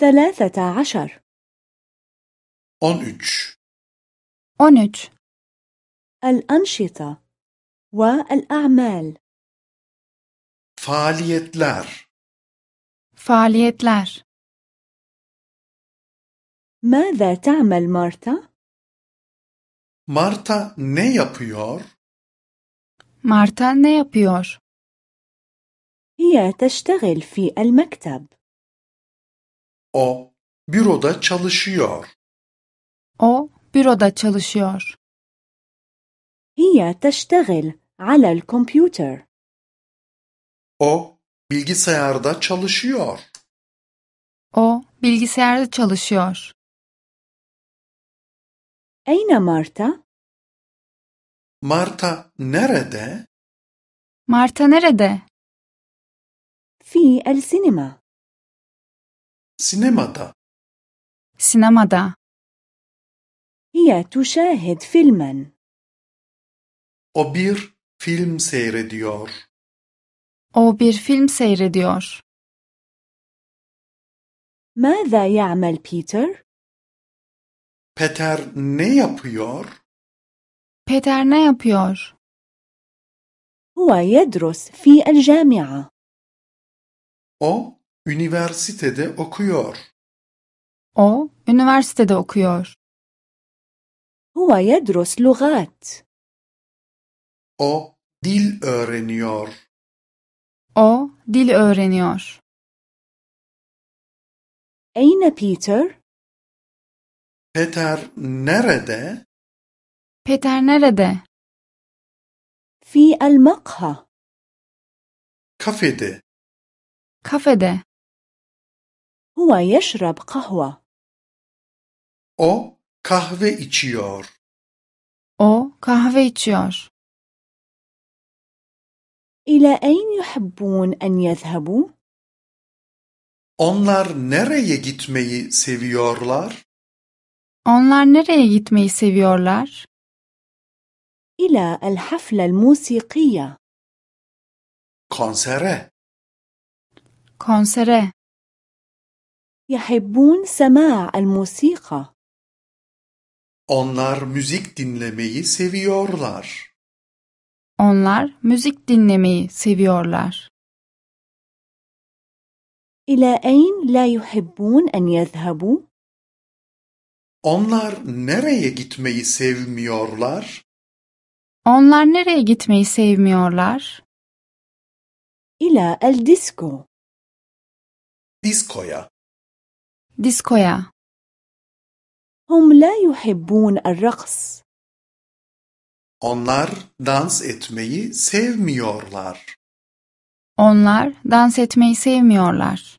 ثلاثة عشر 13 13 الأنشطة والأعمال Faaliyetler Faaliyetler ماذا تعمل مارتا؟ مارتا ne yapıyor? مارتا ne yapıyor? هي تشتغل في المكتب. O büroda çalışıyor. O büroda çalışıyor. هي تشتغل على الكمبيوتر. O bilgisayarda çalışıyor. O bilgisayarda çalışıyor. Eyne Marta? Marta nerede? Marta nerede? Fi el sinema. سينمادا سينمادا هي تشاهد فيلما O bir film seyrediyor. O bir film seyrediyor. ماذا يعمل بيتر؟ Peter ne yapıyor? Peter ne yapıyor? هو يدرس في الجامعة. O Üniversitede okuyor. O üniversitede okuyor. هو يدرس لغات. O dil öğreniyor. O dil öğreniyor. Eyne Peter? Peter nerede? Peter nerede? في المقهى. Kafede. Kafede. هو يشرب قهوة. O kahve içiyor. O kahve içiyor. إلى أين يحبون أن يذهبوا؟ Onlar nereye gitmeyi seviyorlar? Onlar nereye gitmeyi seviyorlar? إلى الحفلة الموسيقية. Konsere. Konsere. يحبون سماع الموسيقى. Onlar müzik dinlemeyi seviyorlar. Onlar müzik dinlemeyi seviyorlar. إلى أين لا يحبون أن يذهبوا؟ Onlar nereye gitmeyi sevmiyorlar? Onlar nereye gitmeyi sevmiyorlar? İla el disco. Diskoya. Diskoya. هم لا يحبون الرقص. Onlar dans etmeyi sevmiyorlar. Onlar dans etmeyi sevmiyorlar.